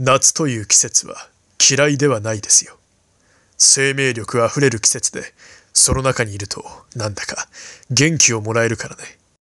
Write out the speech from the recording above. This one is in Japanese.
夏という季節は嫌いではないですよ。生命力あふれる季節で、その中にいると、なんだか元気をもらえるからね。